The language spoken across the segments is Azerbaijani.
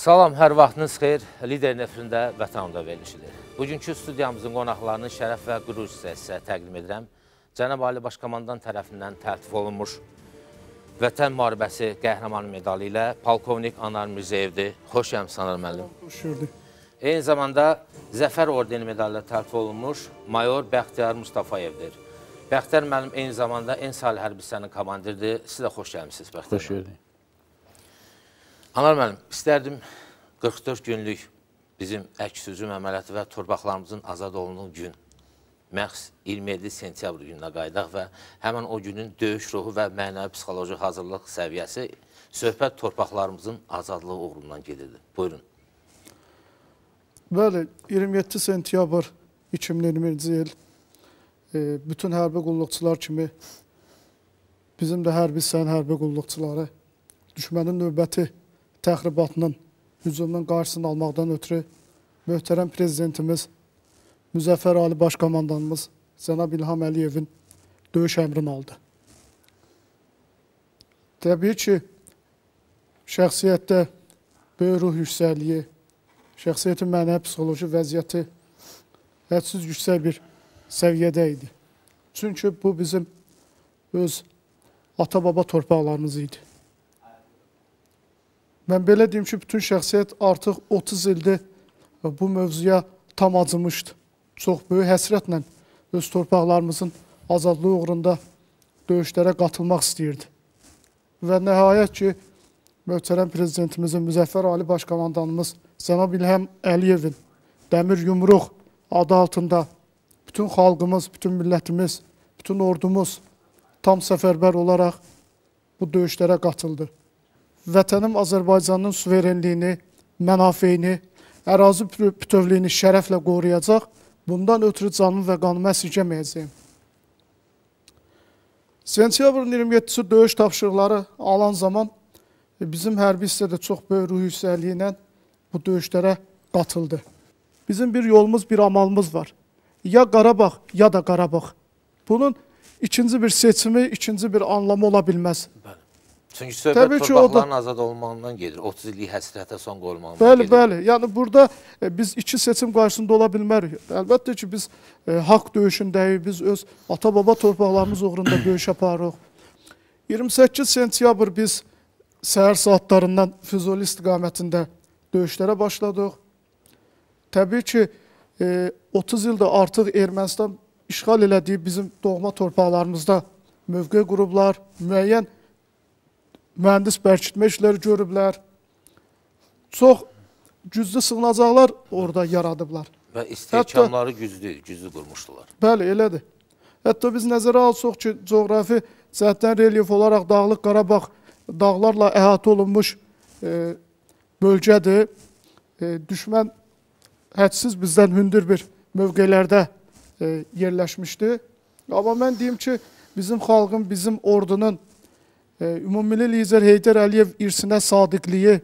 Salam, hər vaxtınız xeyir. Lider nefrində vətanda verilişidir. Bugünkü studiyamızın qonaqlarının şərəf və qürur sizə, sizə təqdim edirəm. Cənab Ali Başkomandan tərəfindən tərtif olunmuş Vətən müharibəsi qəhrəman medalı ilə Polkovnik Anar Mirzəyevdir. Xoş gəlmiş Anar müəllim. Xoş gördük. Eyni zamanda Zəfər Ordeni medalı ilə tərtif olunmuş Mayor Bəxtiyar Mustafayevdir. Bəxtiyar müəllim eyni zamanda Ensal Hərbi hərbistanın komandiridir. Siz də xoş gəlmişsiniz Bəxtiyar. Xoş gördük. Anar müəllim, istərdim 44 günlük bizim əks-hücum əməliyyatı və torbaqlarımızın azad olunduğu gün, məxs 27 sentyabr gününə qayıdaq və həmən o günün döyüş ruhu və mənəvi psixoloji hazırlıq səviyyəsi söhbət torpaqlarımızın azadlığı uğrundan gedirdi. Buyurun. Bəli, 27 sentyabr 2020-ci il e, bütün hərbi qulluqçular kimi bizim də hərbi sən hərbi qulluqçuları düşmənin növbəti təxribatının, hücumunun qarşısını almaqdan ötürü möhtərəm prezidentimiz, Müzəffər Ali Baş komandanımız Cənab İlham Əliyevin döyüş əmrini aldı. Təbii ki, şəxsiyyətdə böyük ruh yüksəkliyi, şəxsiyyətin mənəvi psixoloji vəziyyəti hədsiz yüksək bir səviyyədə idi. Çünki bu bizim öz ata-baba torpaqlarımız idi. Mən belə deyim ki, bütün şəxsiyyət artıq 30 ildir bu mövzuya tam acımışdı. Çox böyük həsrətlə öz torpaqlarımızın azadlığı uğrunda döyüşlərə qatılmaq istəyirdi. Və nəhayət ki, möhtərəm prezidentimizin, Müzəffər Ali Başkomandanımız Cənab İlhəm Əliyevin Dəmir Yumruq adı altında bütün xalqımız, bütün millətimiz, bütün ordumuz tam səfərbər olaraq bu döyüşlərə qatıldı vətənim Azərbaycanın suverenliyini, mənafeyini, ərazi bütövlüyünü şərəflə qoruyacaq, bundan ötürü canımı və qanımı əsirgəməyəcəyim. Sentyabrın 27-ci döyüş tapşırıqları alan zaman e, bizim hərbi hissə də çox böyük ruh yüksəliyi ilə bu döyüşlərə qatıldı. Bizim bir yolumuz, bir amalımız var. Ya Qarabağ, ya da Qarabağ. Bunun ikinci bir seçimi, ikinci bir anlamı ola bilməz. Bəli. Çünki söhbət Təbii ki, torpaqların da... azad olmağından gedir. 30 illik həsrətə son qoyulmağından bəli, gedir. Bəli, bəli. Yəni burada e, biz iki seçim qarşısında ola bilmərik. Əlbəttə ki, biz e, haqq döyüşündəyik. Biz öz ata-baba torpaqlarımız uğrunda döyüş aparırıq. 28 sentyabr biz səhər saatlarından Füzuli istiqamətində döyüşlərə başladıq. Təbii ki, e, 30 ildə artıq Ermənistan işğal elədiyi bizim doğma torpaqlarımızda mövqe qurublar, müəyyən mühəndis bərkitmə işləri görüblər. Çox güclü sığınacaqlar orada yaradıblar. Və istehkamları güclü, güclü qurmuşdular. Bəli, elədir. Hətta biz nəzərə alsaq ki, coğrafi cəhətdən relyef olaraq Dağlıq Qarabağ dağlarla əhatə olunmuş e, bölgədir. E, düşmən hədsiz bizdən hündür bir mövqelərdə e, yerləşmişdi. Amma mən deyim ki, bizim xalqın, bizim ordunun Ümummilli lider Heydər Əliyev irsinə sadiqliyi,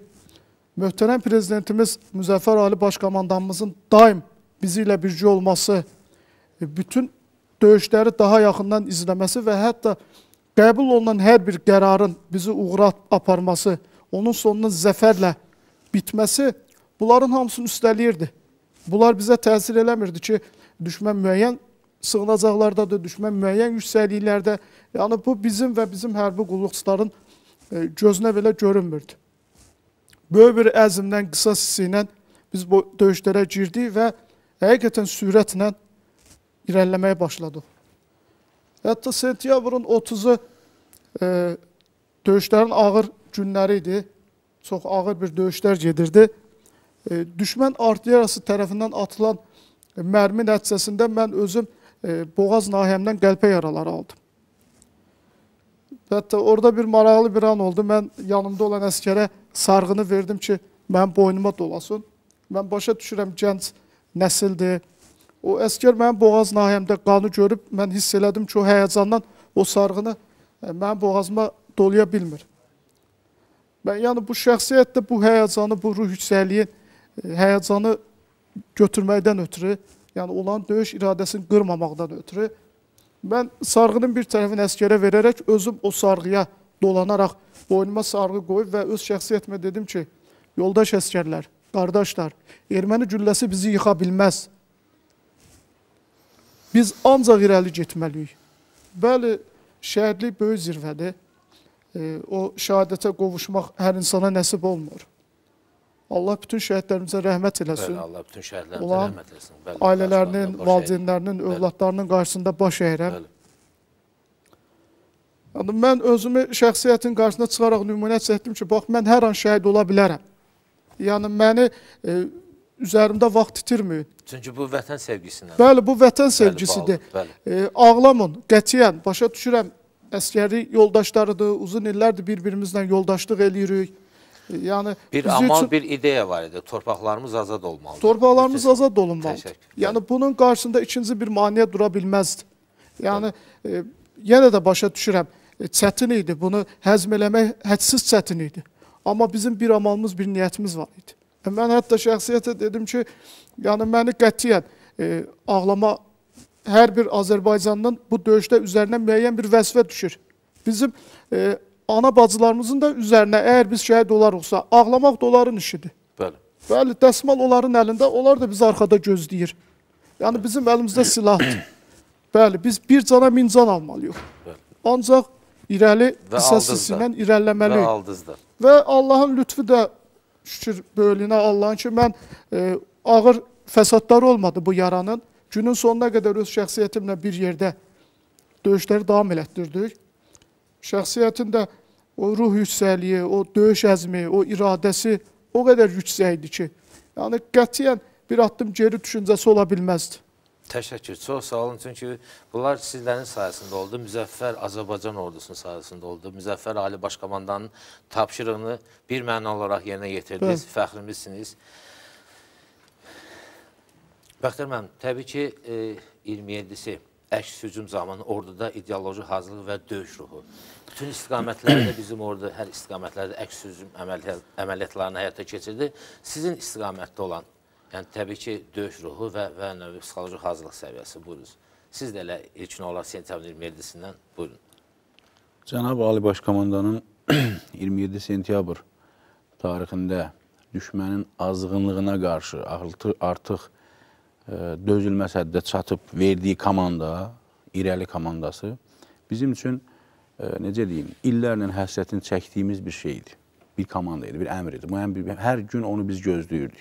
möhtərəm prezidentimiz Müzəffər Ali Başkomandanımızın daim bizi ilə bircə olması, e, bütün döyüşləri daha yaxından izləməsi və hətta qəbul olunan hər bir qərarın bizi uğra aparması, onun sonunun zəfərlə bitməsi bunların hamısını üstələyirdi. Bunlar bizə təsir eləmirdi ki, düşmən müəyyən sığınacaqlardadır, düşmən müəyyən yüksəkliklərdə. Yəni bu bizim və bizim hərbi qulluqçuların e, gözünə belə görünmürdü. Böyük bir əzmdən, qısas hissi ilə biz bu döyüşlərə girdik və həqiqətən sürətlə irəliləməyə başladıq. Hətta sentyabrın 30-u e, döyüşlərin ağır günləri idi. Çox ağır bir döyüşlər gedirdi. E, düşmən artilleriyası tərəfindən atılan e, mərmi nəticəsində mən özüm E, boğaz nahiyəmdən qəlpə yaraları aldım. Hətta orada bir maraqlı bir an oldu. Mən yanımda olan əskərə sarğını verdim ki, mənim boynuma dolasın. Mən başa düşürəm, gənc nəsildir. O əskər mənim boğaz nahiyəmdə qanı görüb, mən hiss elədim ki, o həyəcandan o sarğını e, mənim boğazıma dolaya bilmir. Mən, yəni, bu şəxsiyyət də bu həyəcanı, bu ruh yüksəliyi, e, həyəcanı götürməkdən ötürü yəni olan döyüş iradəsini qırmamaqdan ötürü mən sarğının bir tərəfini əskərə verərək özüm o sarğıya dolanaraq boynuma sarğı qoyub və öz şəxsiyyətimə dedim ki, yoldaş əskərlər, qardaşlar, erməni gülləsi bizi yıxa bilməz. Biz ancaq irəli getməliyik. Bəli, şəhidlik böyük zirvədir. E, o şəhadətə qovuşmaq hər insana nəsib olmur. Allah bütün şəhidlərimizə rəhmət eləsin. Bəli, Allah bütün şəhidlərimizə rəhmət eləsin. Bəli, ailələrinin, valideynlərinin, övladlarının qarşısında baş əyirəm. Yəni, mən özümü şəxsiyyətin qarşısına çıxaraq nümunət etdim ki, bax, mən hər an şəhid ola bilərəm. Yəni, məni e, üzərimdə vaxt itirməyin. Çünki bu vətən sevgisindən. Bəli, bu vətən sevgisidir. Bəli, bəli. E, ağlamın, qətiyyən, başa düşürəm, əskəri yoldaşlarıdır, uzun illərdir bir-birimizlə yoldaşlıq eləyirik. Yəni bir amal, üçün, bir ideya var idi. Torpaqlarımız azad olmalıdır. Torpaqlarımız Bütün, azad olunmalıdır. Təşəkkür. Yəni bunun qarşısında ikinci bir maneə dura bilməzdi. Yəni e, yenə də başa düşürəm, e, çətin idi. Bunu həzm eləmək hədsiz çətin idi. Amma bizim bir amalımız, bir niyyətimiz var idi. E, mən hətta şəxsiyyətə dedim ki, yəni məni qətiyyən e, ağlama hər bir Azərbaycanlının bu döyüşdə üzərinə müəyyən bir vəzifə düşür. Bizim e, ana bacılarımızın da üzərinə əgər biz şəhid olarıqsa, ağlamaq da onların işidir. Bəli. Bəli, dəsmal onların əlində, onlar da bizi arxada gözləyir. Yəni bizim əlimizdə silahdır. Bəli, biz bir cana min can almalıyıq. Bəli. Ancaq irəli qisasısıyla irəliləməliyik. Və aldızdır. Və Allahın lütfü də şükür böyüklüyünə Allahın ki, mən e, ağır fəsadlar olmadı bu yaranın. Günün sonuna qədər öz şəxsiyyətimlə bir yerdə döyüşləri davam elətdirdik şəxsiyyətində o ruh yüksəliyi, o döyüş əzmi, o iradəsi o qədər yüksək idi ki, yəni qətiyyən bir addım geri düşüncəsi ola bilməzdi. Təşəkkür, çox sağ olun. Çünki bunlar sizlərin sayəsində oldu. Müzəffər Azərbaycan ordusunun sayəsində oldu. Müzəffər Ali Başkomandanın tapşırığını bir məna olaraq yerinə yetirdiniz, Bəli. fəxrimizsiniz. Bəxtər mənim, təbii ki, e, 27-si əks hücum zamanı orduda ideoloji hazırlıq və döyüş ruhu bütün istiqamətlərdə bizim orada hər istiqamətlərdə əks hücum əməliyyatlarını həyata keçirdi. Sizin istiqamətdə olan, yəni təbii ki, döyüş ruhu və, və növbə psixoloji hazırlıq səviyyəsi buyurunuz. Siz də elə ilkin olaraq sentyabr 27-sindən buyurun. Cənab Ali Başkomandanın 27 sentyabr tarixində düşmənin azğınlığına qarşı artıq, artıq e, dözülməz həddə çatıb verdiyi komanda, irəli komandası bizim üçün necə deyim, illərlə həsrətini çəkdiyimiz bir şeydir. Bir komanda idi, bir əmr idi. Bu əmr, hər gün onu biz gözləyirdik.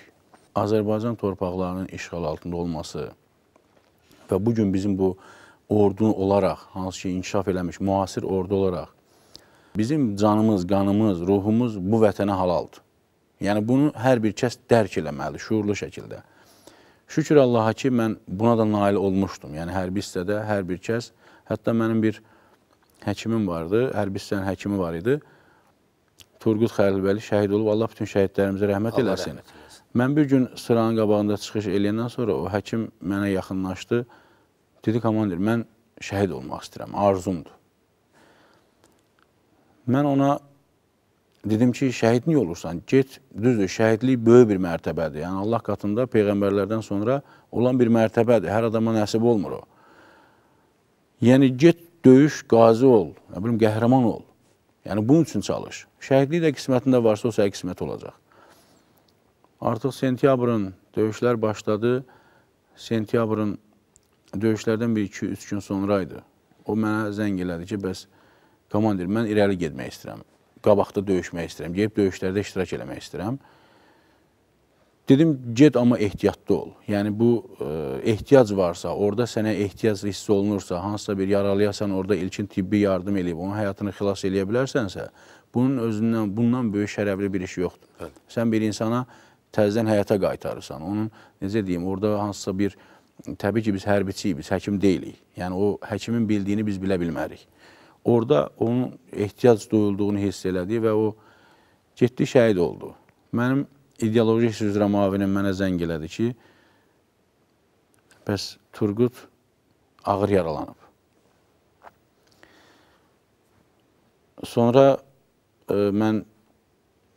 Azərbaycan torpaqlarının işğal altında olması və bugün bizim bu ordu olaraq, hansı ki, inkişaf eləmiş, müasir ordu olaraq, bizim canımız, qanımız, ruhumuz bu vətənə halaldır. Yəni, bunu hər bir kəs dərk eləməli, şuurlu şəkildə. Şükür Allaha ki, mən buna da nail olmuşdum. Yəni, hərbi hissədə hər bir kəs, hətta mənim bir həkimin vardı, hərbi hissənin həkimi var idi. Turqut Xəlilbəli şəhid olub, Allah bütün şəhidlərimizə rəhmət Allah eləsin. Rəhmət eləsin. Mən bir gün sıranın qabağında çıxış eləyəndən sonra o həkim mənə yaxınlaşdı. Dedi, komandir, mən şəhid olmaq istəyirəm, arzumdur. Mən ona dedim ki, şəhid niyə olursan? Get, düzdür, şəhidlik böyük bir mərtəbədir. Yəni, Allah qatında Peyğəmbərlərdən sonra olan bir mərtəbədir. Hər adama nəsib olmur o. Yəni, get, döyüş qazi ol, nə bilim qəhrəman ol. Yəni bunun üçün çalış. Şəhidlik də qismətində varsa o sənin qismət olacaq. Artıq sentyabrın döyüşlər başladı. Sentyabrın döyüşlərdən 1-2-3 gün sonra idi. O mənə zəng elədi ki, bəs komandir mən irəli getmək istəyirəm. Qabaqda döyüşmək istəyirəm. Gəlib döyüşlərdə iştirak eləmək istəyirəm. Dedim, get amma ehtiyatlı ol. Yəni, bu ə, e, ehtiyac varsa, orada sənə ehtiyac hiss olunursa, hansısa bir yaralıyasan, orada ilkin tibbi yardım eləyib, onun həyatını xilas eləyə bilərsənsə, bunun özündən, bundan böyük şərəfli bir iş yoxdur. Bəli. Sən bir insana təzdən həyata qaytarırsan, onun, necə deyim, orada hansısa bir, təbii ki, biz hərbiçiyik, biz həkim deyilik. Yəni, o həkimin bildiyini biz bilə bilmərik. Orada onun ehtiyac duyulduğunu hiss elədi və o getdi, şəhid oldu. Mənim ideoloji iş üzrə muavinim mənə zəng elədi ki, bəs Turqut ağır yaralanıb. Sonra e, mən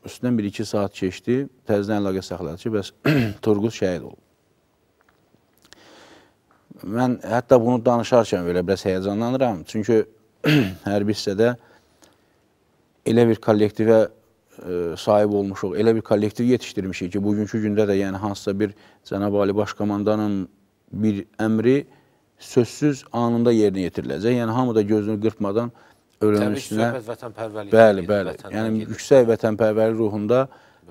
üstündən bir-iki saat keçdi, təzdən əlaqə saxladı ki, bəs Turqut şəhid olub. Mən hətta bunu danışarkən belə biraz həyəcanlanıram. Çünki hərbi hissədə elə bir kollektivə E, sahib olmuşuq. Elə bir kollektiv yetişdirmişik ki, bugünkü gündə də yəni hansısa bir Cənab Ali Baş Komandanın bir əmri sözsüz anında yerinə yetiriləcək. Yəni hamı da gözünü qırpmadan ölənün üstünə... Təbii ki, söhbət vətənpərvərlik. Bəli, bəli. Yəni gedir. yüksək vətənpərvərlik ruhunda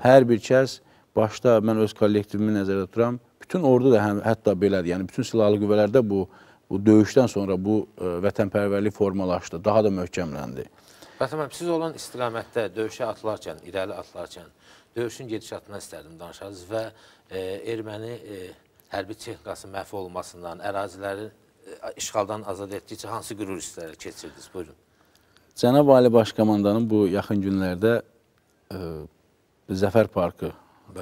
hər bir kəs başda mən öz kollektivimi nəzərdə tuturam. Bütün ordu da həm, hətta belədir. Yəni bütün silahlı qüvvələrdə bu bu döyüşdən sonra bu ə, e, vətənpərvərlik formalaşdı, daha da möhkəmləndi. Vətəməm, siz olan istiqamətdə döyüşə atılarkən, irəli atılarkən döyüşün gedişatından istərdim danışarız və e, erməni e, hərbi texnikası məhv olmasından, əraziləri e, işğaldan azad etdikcə hansı qürur hissləri keçirdiniz? Buyurun. Cənab Ali Başkomandanın bu yaxın günlərdə e, Zəfər Parkı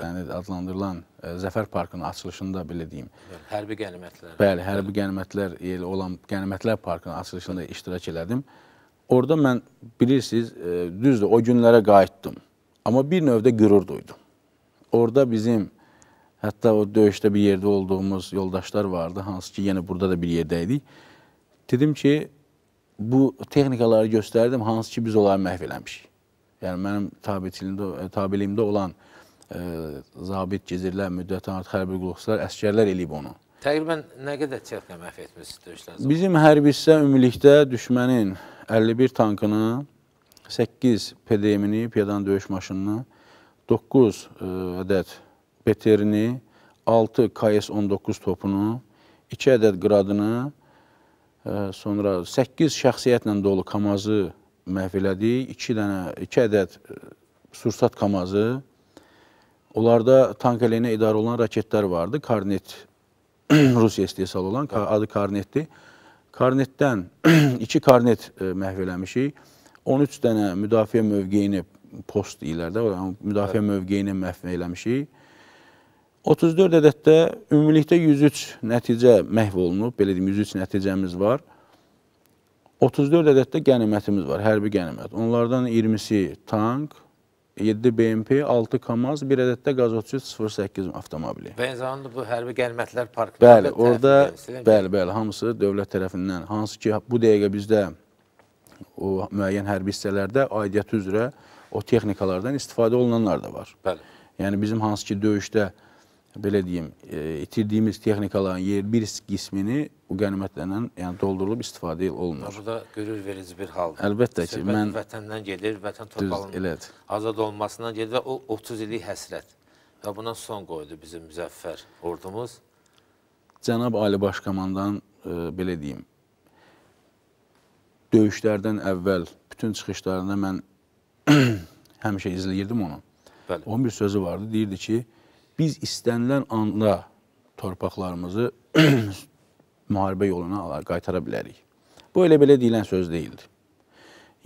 yəni adlandırılan ə, e, Zəfər Parkının açılışında belə deyim. Bəli, hərbi qənimətlər. Bəli, hərbi qənimətlər yeri olan qənimətlər parkının açılışında Bəli. iştirak elədim. Bəli Orada mən bilirsiniz, e, düzdür o günlərə qayıtdım. Amma bir növdə qürur duydum. Orada bizim hətta o döyüşdə bir yerdə olduğumuz yoldaşlar vardı, hansı ki yenə burada da bir yerdə idik. Dedim ki, bu texnikaları göstərdim, hansı ki biz onları məhv eləmişik. Yəni mənim tabiçiliyimdə, e, tabiliyimdə olan e, zabit, gizirlər, müddəti artıq hərbi qulluqçular, əskərlər eləyib onu. Təqribən nə qədər texnika məhv etmişsiniz döyüşdən? Bizim hərbi hissə ümumilikdə düşmənin 51 tankını, 8 PDM-ini, piyadanın döyüş maşınını, 9 e, ədəd BTR-ini, 6 KS-19 topunu, 2 ədəd qradını, e, sonra 8 şəxsiyyətlə dolu kamazı məhv elədik, 2 dənə 2 ədəd e, sursat kamazı. Onlarda tank əleyhinə idarə olunan raketlər vardı. Karnet Rusiya istehsalı olan adı Karnetdir. Karnetdən iki karnet e, məhv eləmişik. 13 dənə müdafiə mövqeyini post deyirlər də, müdafiə Hə. mövqeyini məhv eləmişik. 34 ədəddə ümumilikdə 103 nəticə məhv olunub, belə deyim 103 nəticəmiz var. 34 ədəddə qənimətimiz var, hərbi qənimət. Onlardan 20-si tank, 7 BMP, 6 KAMAZ, bir ədəd də qazotçu 08 avtomobili. Və eyni zamanda bu hərbi gəlmətlər parkı. Bəli, orada, bəli, bəli, hamısı dövlət tərəfindən, hansı ki, bu dəqiqə bizdə o müəyyən hərbi hissələrdə aidiyyəti üzrə o texnikalardan istifadə olunanlar da var. Bəli. Yəni, bizim hansı ki, döyüşdə belə deyim, e, itirdiyimiz texnikaların yer bir qismini bu qənimətlərlə yəni doldurulub istifadə olunur. Bu da görür verici bir haldır. Əlbəttə ki, Söhbət mən vətəndən gedir, vətən torpağının azad olmasından gedir və o 30 illik həsrət. Və buna son qoydu bizim müzəffər ordumuz. Cənab Ali Başkomandan e, belə deyim, döyüşlərdən əvvəl bütün çıxışlarında mən həmişə izləyirdim onu. Bəli. Onun bir sözü vardı, deyirdi ki, biz istənilən anda torpaqlarımızı müharibə yoluna qaytara bilərik. Bu elə belə deyilən söz deyildi.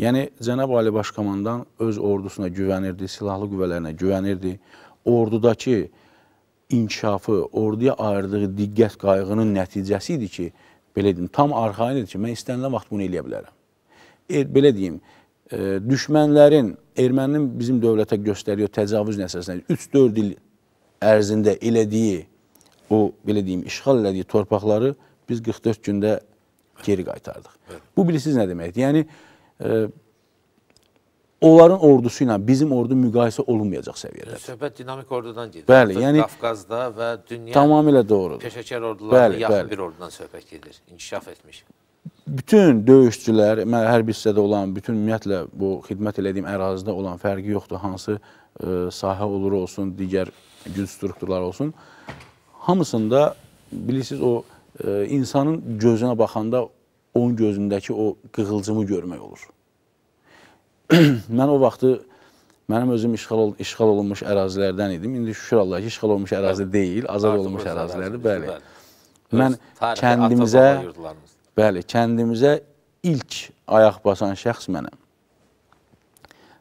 Yəni Cənab Ali Başkomandan öz ordusuna güvənirdi, silahlı qüvvələrinə güvənirdi. Ordudakı inkişafı, orduya ayırdığı diqqət qayğının nəticəsi idi ki, belə deyim, tam arxain idi ki, mən istənilən vaxt bunu eləyə bilərəm. E, belə deyim, e, düşmənlərin, erməninin bizim dövlətə göstəriyor təcavüz nəsəsinə 3-4 il ərzində elədiyi, o, belə deyim, işğal elədiyi torpaqları biz 44 gündə geri qaytardıq. Evet. Bu bilirsiniz nə deməkdir? Yəni, e, onların ordusu ilə bizim ordu müqayisə olunmayacaq səviyyədədir. Söhbət dinamik ordudan gedir. Bəli, Artıq yəni Qafqazda və dünya tamamilə doğrudur. Peşəkar ordularla yaxın bəli. bir ordudan söhbət gedir. İnkişaf etmiş. Bütün döyüşçülər, mən hərbi hissədə olan, bütün ümumiyyətlə bu xidmət elədiyim ərazidə olan fərqi yoxdur. Hansı ə, e, sahə olur olsun, digər güc strukturları olsun, hamısında bilirsiniz o e, insanın gözünə baxanda onun gözündəki o qığılcımı görmək olur. mən o vaxtı Mənim özüm işğal, ol işğal olunmuş ərazilərdən idim. İndi şükür Allah ki, işğal olunmuş ərazi bəli. deyil, azad Artıq olunmuş ərazilərdir, bəli. bəli. Mən kəndimizə, bəli, kəndimizə ilk ayaq basan şəxs mənəm.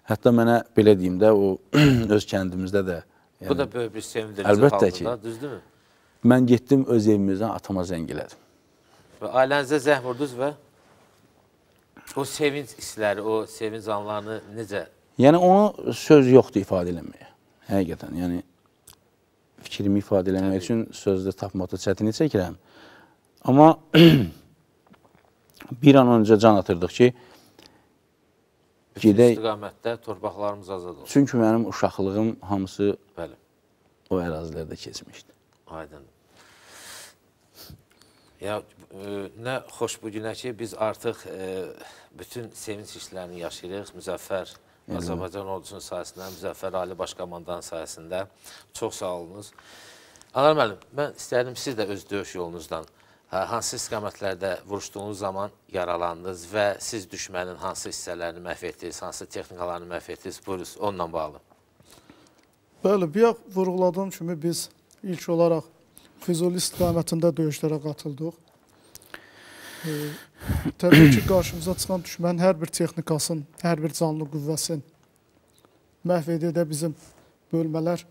Hətta mənə belə deyim də, o öz kəndimizdə də Yəni, Bu da böyük bir sevindirci əlbəttə ki, düzdürmü? Mən getdim öz evimizdən atama zəng elədim. Və ailənizə zəng vurdunuz və o sevinç hissləri, o sevinç anlarını necə? Yəni onu söz yoxdur ifadə eləməyə. Həqiqətən, yəni fikrimi ifadə eləmək Təbii. üçün sözdə tapmaqda çətinlik çəkirəm. Amma bir an öncə can atırdıq ki, gedək istiqamətdə torpaqlarımız azad olsun. Çünki mənim uşaqlığım hamısı Bəli. o ərazilərdə keçmişdi. Aydındır. Ya e, nə xoş bu günə ki, biz artıq e, bütün sevinç işlərini yaşayırıq. Müzəffər Azərbaycan ordusunun sayəsində, Müzəffər Ali Baş Komandanın sayəsində. Çox sağ olunuz. Ağar müəllim, mən istərdim siz də öz döyüş yolunuzdan Hə, hansı istiqamətlərdə vuruşduğunuz zaman yaralandınız və siz düşmənin hansı hissələrini məhv etdiniz, hansı texnikalarını məhv etdiniz? Buyurunuz, onunla bağlı. Bəli, bir yax vurğuladığım kimi biz ilk olaraq Füzuli istiqamətində döyüşlərə qatıldıq. E, təbii ki, qarşımıza çıxan düşmənin hər bir texnikasının, hər bir canlı qüvvəsinin məhv edə bizim bölmələr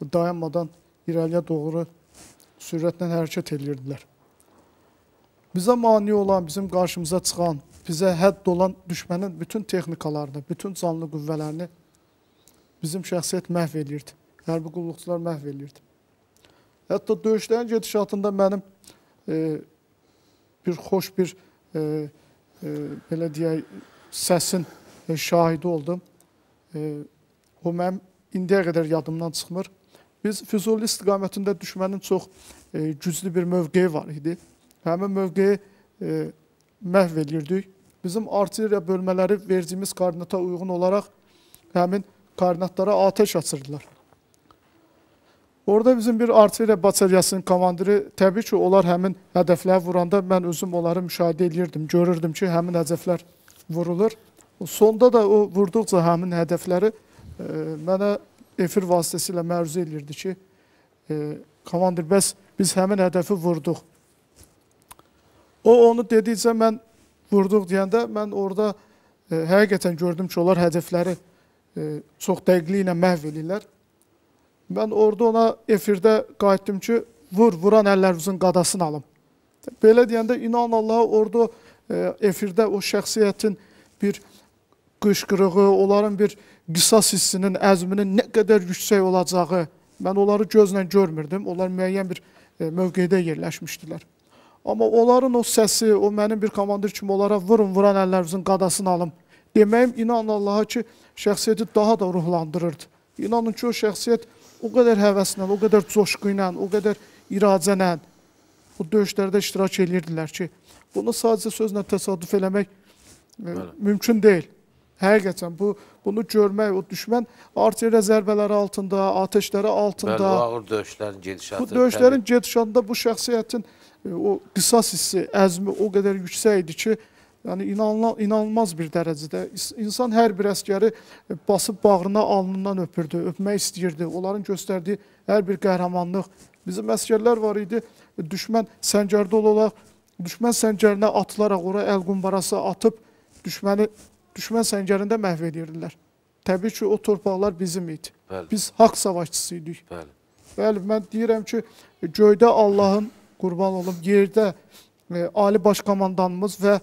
dayanmadan irəliyə doğru sürətlə hərəkət edirdilər. Bizə mani olan, bizim qarşımıza çıxan, bizə hədd olan düşmənin bütün texnikalarını, bütün canlı qüvvələrini bizim şəxsiyyət məhv eləyirdi. Hərbi qulluqçular məhv eləyirdi. Hətta döyüşlərin gedişatında mənim e, bir xoş bir e, e, belə deyək səsin e, şahidi oldum. E, o mənim indiyə qədər yadımdan çıxmır. Biz Füzuli istiqamətində düşmənin çox e, güclü bir mövqeyi var idi həmin mövqeyi e, məhv edirdik. Bizim artilleriya bölmələri verdiyimiz koordinata uyğun olaraq həmin koordinatlara ateş açırdılar. Orada bizim bir artilleriya bataryasının komandiri, təbii ki, onlar həmin hədəfləri vuranda mən özüm onları müşahidə edirdim, görürdüm ki, həmin hədəflər vurulur. Sonda da o vurduqca həmin hədəfləri e, mənə efir vasitəsilə məruzə edirdi ki, e, komandir, bəs biz həmin hədəfi vurduq. O onu dedikcə mən vurduq deyəndə mən orada e, həqiqətən gördüm ki, onlar hədəfləri e, çox dəqiqliyi ilə məhv eləyirlər. Mən orada ona efirdə qayıtdım ki, vur, vuran əllərinizin qadasını alım. Belə deyəndə inan Allaha orada e, efirdə o şəxsiyyətin bir qışqırığı, onların bir qisas hissinin, əzminin nə qədər yüksək olacağı, mən onları gözlə görmürdüm. Onlar müəyyən bir e, mövqeydə yerləşmişdilər. Amma onların o səsi, o mənim bir komandir kimi onlara vurun, vuran əllərinizin qadasını alım. Deməyim, inan Allaha ki, şəxsiyyəti daha da ruhlandırırdı. İnanın ki, o şəxsiyyət o qədər həvəslə, o qədər coşqu ilə, o qədər iradənə bu döyüşlərdə iştirak edirdilər ki, bunu sadəcə sözlə təsadüf eləmək e, Bəli. mümkün deyil. Həqiqətən bu bunu görmək, o düşmən artilleriya zərbələri altında, atəşləri altında. Bəli, ağır döyüşlərin gedişatı. Bu döyüşlərin gedişatında bu şəxsiyyətin E, o qisas hissi, əzmi o qədər yüksək idi ki, yəni inanılan, inanılmaz bir dərəcədə. İnsan hər bir əsgəri e, basıb bağrına, alnından öpürdü, öpmək istəyirdi. Onların göstərdiyi hər bir qəhrəmanlıq. Bizim əsgərlər var idi, e, düşmən səngərdə olaraq, düşmən səngərinə atılaraq, ora əl-qumbarası atıb düşməni, düşmən səngərində məhv edirdilər. Təbii ki, o torpaqlar bizim idi. Bəli. Biz haqq savaşçısı idik. Bəli. Bəli, mən deyirəm ki, göydə Allahın qurban olum. Yerdə e, Ali Baş Komandanımız və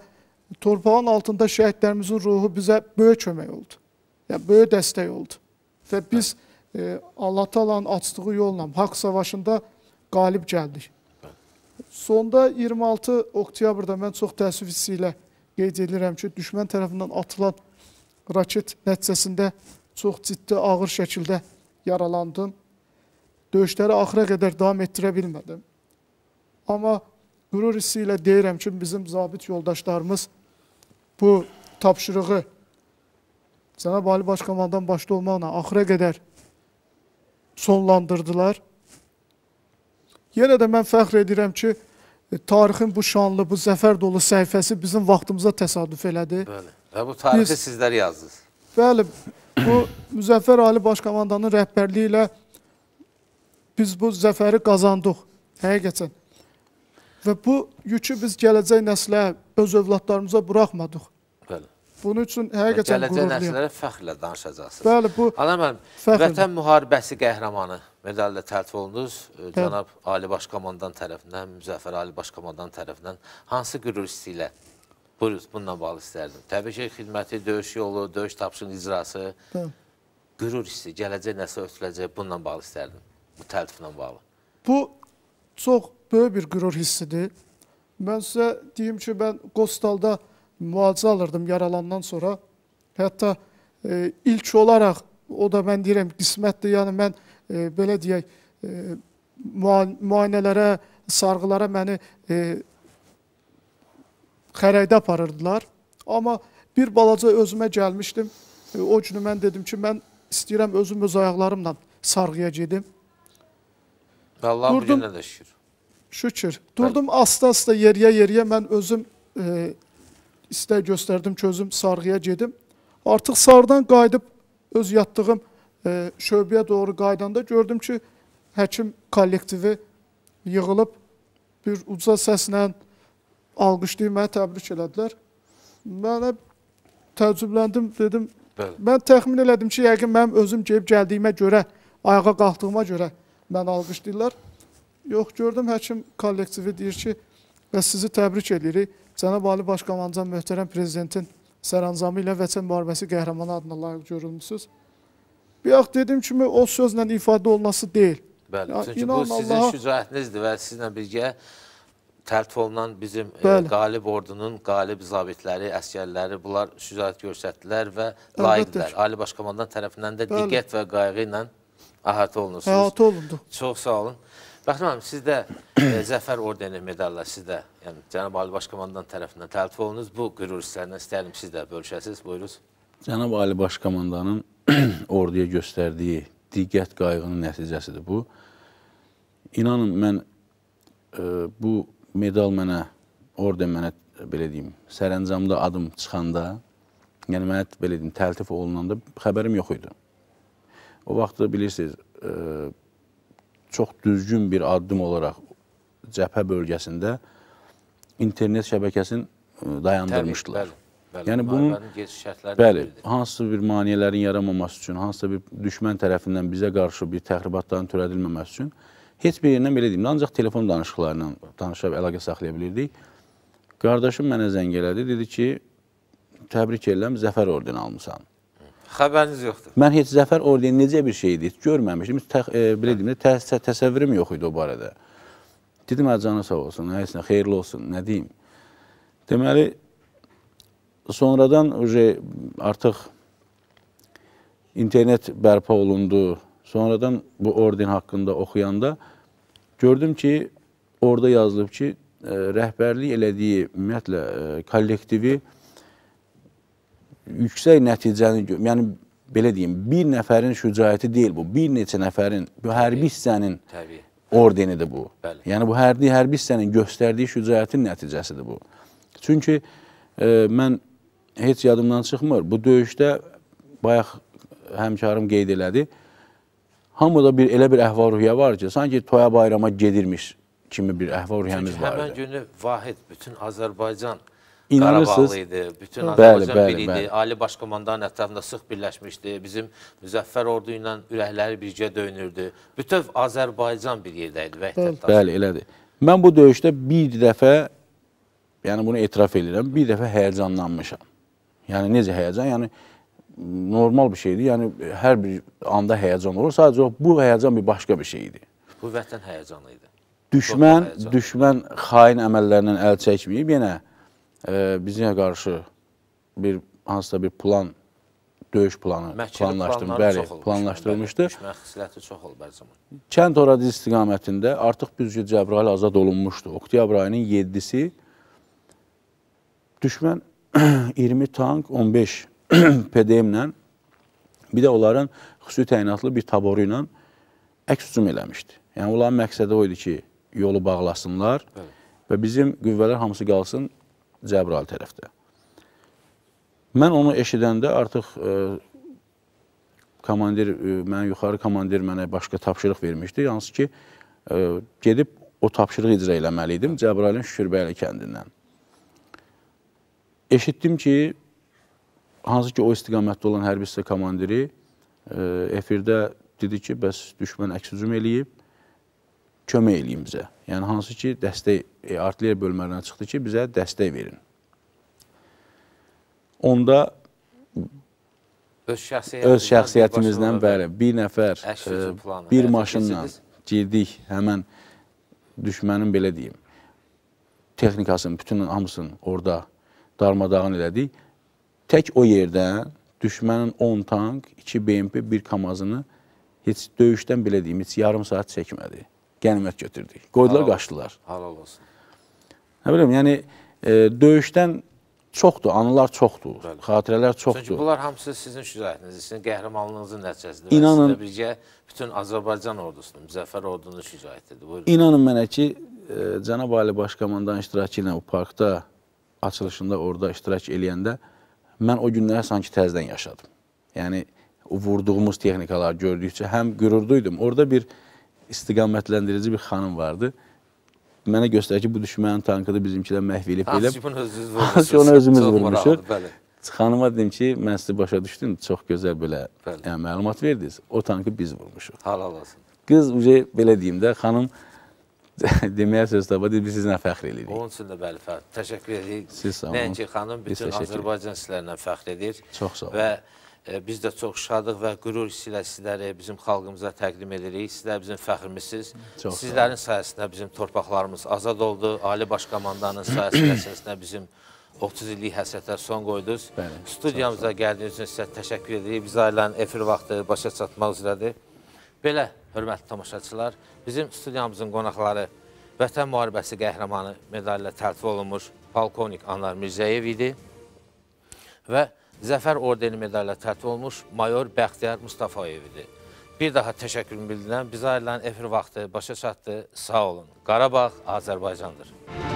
torpağın altında şəhidlərimizin ruhu bizə böyük kömək oldu. Yəni, böyük dəstək oldu. Və biz e, Allah talanın açdığı yolla haqq savaşında qalib gəldik. Sonda 26 oktyabrda mən çox təəssüf hissi ilə qeyd edirəm ki, düşmən tərəfindən atılan raket nəticəsində çox ciddi ağır şəkildə yaralandım. Döyüşləri axıra qədər davam etdirə bilmədim. Amma qürur hissi ilə deyirəm ki, bizim zabit yoldaşlarımız bu tapşırığı Cənab Ali Başkomandan başda olmaqla axıra qədər sonlandırdılar. Yenə də mən fəxr edirəm ki, e, tarixin bu şanlı, bu zəfər dolu səhifəsi bizim vaxtımıza təsadüf elədi. Bəli. Və bu tarixi Biz, sizlər yazdınız. Bəli. Bu Müzəffər Ali Başkomandanın rəhbərliyi ilə biz bu zəfəri qazandıq həqiqətən. Və bu yükü biz gələcək nəslə, öz övladlarımıza buraxmadıq. Bəli. Bunun üçün həqiqətən qururluyum. Gələcək nəslərə fəxrlə danışacaqsınız. Bəli, bu Ana mənim, fəxrlə. Vətən müharibəsi qəhrəmanı medallə təltif olundunuz. Cənab Ali Baş Komandan tərəfindən, Müzəffər Ali Baş Komandan tərəfindən hansı qürur hissi ilə? Buyurun, bununla bağlı istərdim. Təbii ki, xidməti, döyüş yolu, döyüş tapşının icrası, Bəli. qürur hissi, gələcək nəslə ötüləcək, bununla bağlı istərdim. Bu təltiflə bağlı. Bu çox böyük bir qürur hissidir. Mən sizə deyim ki, mən Qostalda müalicə alırdım yaralandan sonra. Hətta e, ilk olaraq, o da mən deyirəm qismətdir, yəni mən e, belə deyək, e, müayinələrə, sarğılara məni e, xərəkdə aparırdılar. Amma bir balaca özümə gəlmişdim. E, o günü mən dedim ki, mən istəyirəm özüm öz ayaqlarımla sarğıya gedim. Və Allah bu günə də şükür. Şükür. Durdum asta-asta yeriyə-yeriyə mən özüm e, istək göstərdim ki, özüm sarğıya gedim. Artıq sardan qayıdıb öz yatdığım e, şöbəyə doğru qaydanda gördüm ki, həkim kollektivi yığılıb bir uca səslə alqışlayıb məni təbrik elədilər. Mənə təəccübləndim, dedim. Bəli. Mən təxmin elədim ki, yəqin mənim özüm gəlib gəldiyimə görə, ayağa qalxdığıma görə mən alqışlayırlar. Yox, gördüm həkim kollektivi deyir ki, bəs sizi təbrik edirik. Cənab Ali Başkomandan möhtərəm prezidentin sərəncamı ilə vətən müharibəsi qəhrəmanı adına layiq görülmüsünüz. Bayaq dediyim kimi o sözlə ifadə olunması deyil. Bəli, ya, çünki bu sizin Allaha... şücaətinizdir və sizinlə birgə təltif olunan bizim e, Bəli. qalib ordunun qalib zabitləri, əskərləri bunlar şücaət görsətdilər və layiqdilər. Ali Başkomandan tərəfindən də Bəli. diqqət və qayğı ilə əhatə olunursunuz. Əhatə olundu. Çox sağ olun. Bəxtim hanım, siz də e, Zəfər Ordeni medalla siz də, yəni Cənab Ali Başkomandan tərəfindən təltif olunuz. Bu qürur hisslərindən istəyirəm siz də bölüşəsiniz. Buyurunuz. Cənab Ali Başkomandanın orduya göstərdiyi diqqət qayğının nəticəsidir bu. İnanın, mən e, bu medal mənə, orden mənə, e, belə deyim, sərəncamda adım çıxanda, yəni mənə, belə deyim, təltif olunanda xəbərim yox idi. O vaxtda bilirsiniz, e, çox düzgün bir addım olaraq cəbhə bölgəsində internet şəbəkəsini e, dayandırmışdılar. Təbii, bəli. Bəli, yəni bunun bəli, bildir. hansısa bir maneələrin yaranmaması üçün, hansısa bir düşmən tərəfindən bizə qarşı bir təxribatların törədilməməsi üçün heç bir yerindən belə deyim, ancaq telefon danışıqlarla danışıb əlaqə saxlaya bilirdik. Qardaşım mənə zəng elədi, dedi ki, təbrik edirəm, zəfər ordeni almısan. Xəbəriniz yoxdur. Mən heç Zəfər ordeni necə bir şeydir, heç görməmişdim. Tə, e, belə deyim, təs təsəvvürüm yox idi o barədə. Dedim, əcanı sağ olsun, həyisinə, xeyirli olsun, nə deyim. Deməli, sonradan artıq internet bərpa olundu. Sonradan bu orden haqqında oxuyanda gördüm ki, orada yazılıb ki, e, rəhbərlik elədiyi, ümumiyyətlə, e, kollektivi, yüksək nəticəni, yəni belə deyim, bir nəfərin şücaəti deyil bu, bir neçə nəfərin, bu hərbi hissənin Təbii. ordenidir bu. Bəli. Yəni bu hərbi, hərbi hissənin göstərdiyi şücaətin nəticəsidir bu. Çünki e, mən heç yadımdan çıxmır, bu döyüşdə bayaq həmkarım qeyd elədi, hamıda bir, elə bir əhvar-ruhiyyə var ki, sanki toya bayrama gedirmiş kimi bir əhval-ruhiyyəmiz vardı. Çünki həmən günü vahid bütün Azərbaycan İnanırsınız. Qarabağlı idi, bütün Azərbaycan bəli, bəli, bir idi. Ali Başkomandanın ətrafında sıx birləşmişdi. Bizim müzəffər ordu ilə ürəkləri birgə döyünürdü. Bütün Azərbaycan bir yerdə idi Vəhdət. Bəli, elədir. Mən bu döyüşdə bir dəfə, yəni bunu etiraf edirəm, bir dəfə həyəcanlanmışam. Yəni necə həyəcan? Yəni normal bir şeydir. Yəni hər bir anda həyəcan olur. Sadəcə bu həyəcan bir başqa bir şey idi. Bu vətən həyəcanı idi. Düşmən, düşmən xain əməllərindən əl çəkməyib, yenə yəni, bizə qarşı bir hansısa bir plan döyüş planı Məkili planlaşdırılmışdı. Bəli, planlaşdırılmışdı. Məqsədləri çox olub hər zaman. Kənd oradı istiqamətində artıq büzgü Cəbrayıl azad olunmuşdu. Oktyabr ayının 7-si düşmən 20 tank, 15 PDM-lə bir də onların xüsusi təyinatlı bir taboru ilə əks hücum eləmişdi. Yəni onların məqsədi o idi ki, yolu bağlasınlar Bəli. və bizim qüvvələr hamısı qalsın Cəbrail tərəfdə. Mən onu eşidəndə artıq e, komandir, e, mən yuxarı komandir mənə başqa tapşırıq vermişdi. Yalnız ki, e, gedib o tapşırığı icra eləməli idim Cəbrailin Şükürbəyli kəndindən. Eşitdim ki, hansı ki o istiqamətdə olan hərbi hissə komandiri e, efirdə dedi ki, bəs düşmən əks hücum eləyib kömək eləyin bizə. Yəni, hansı ki, dəstək, e, artilleriya bölmələrinə çıxdı ki, bizə dəstək verin. Onda öz, öz şəxsiyyətimizlə, bəli, bir nəfər, ə, e, bir maşınla girdik həmən düşmənin, belə deyim, texnikasının, bütün hamısını orada darmadağın elədik. Tək o yerdən düşmənin 10 tank, 2 BMP, 1 kamazını heç döyüşdən, belə deyim, heç yarım saat çəkmədi qənimət götürdük. Qoydular, qaçdılar. Halal olsun. Nə bilim, yəni e, döyüşdən çoxdur, anılar çoxdur, Bəli. xatirələr çoxdur. Çünki bunlar hamısı sizin şücaətiniz, sizin qəhrəmanlığınızın nəticəsidir. İnanın, sizlə birgə bütün Azərbaycan ordusunun, Müzəffər ordunun şücaətidir. Buyurun. İnanın mənə ki, e, Cənab Ali Başkomandan iştirakı ilə o parkda, açılışında orada iştirak eləyəndə mən o günləri sanki təzdən yaşadım. Yəni, o vurduğumuz texnikalar gördükcə həm qürurduydum. Orada bir e, istiqamətləndirəcək bir xanım vardı. Mənə göstərir ki, bu düşmənin tankıdır, bizimkilər məhv elib belə. Hansı onu özümüz vurmuşuq. Xanıma dedim ki, mən sizi başa düşdüm, çox gözəl belə yəni, məlumat verdiniz. O tankı biz vurmuşuq. Halal olsun. Qız ucə belə deyim də, xanım deməyə söz tapa deyil, biz sizinlə fəxr edirik. Onun üçün də bəli, fəxr. Təşəkkür edirik. Siz sağ olun. Nəinki xanım bütün Azərbaycan sizlərlə fəxr edir. Çox sağ olun. Və E, biz də çox şadıq və qürur hissilə sizləri bizim xalqımıza təqdim edirik. Sizlər bizim fəxrimizsiz. Çox Sizlərin sayəsində bizim torpaqlarımız azad oldu. Ali Baş Komandanın sayəsində bizim 30 illik həsrətə son qoydunuz. Bəli, Studiyamıza gəldiyiniz üçün sizə təşəkkür edirik. Biz ailənin efir vaxtı başa çatmaq üzrədir. Belə, hörmətli tamaşaçılar, bizim studiyamızın qonaqları Vətən Müharibəsi qəhrəmanı medallə tərtib olunmuş Palkonik Anar Mirzəyev idi və Zəfər Ordeni medalə tərtib olmuş mayor Bəxtiyar Mustafayev idi. Bir daha təşəkkürümü bildirəm. Bizə ayrılan efir vaxtı başa çatdı. Sağ olun. Qarabağ Azərbaycandır.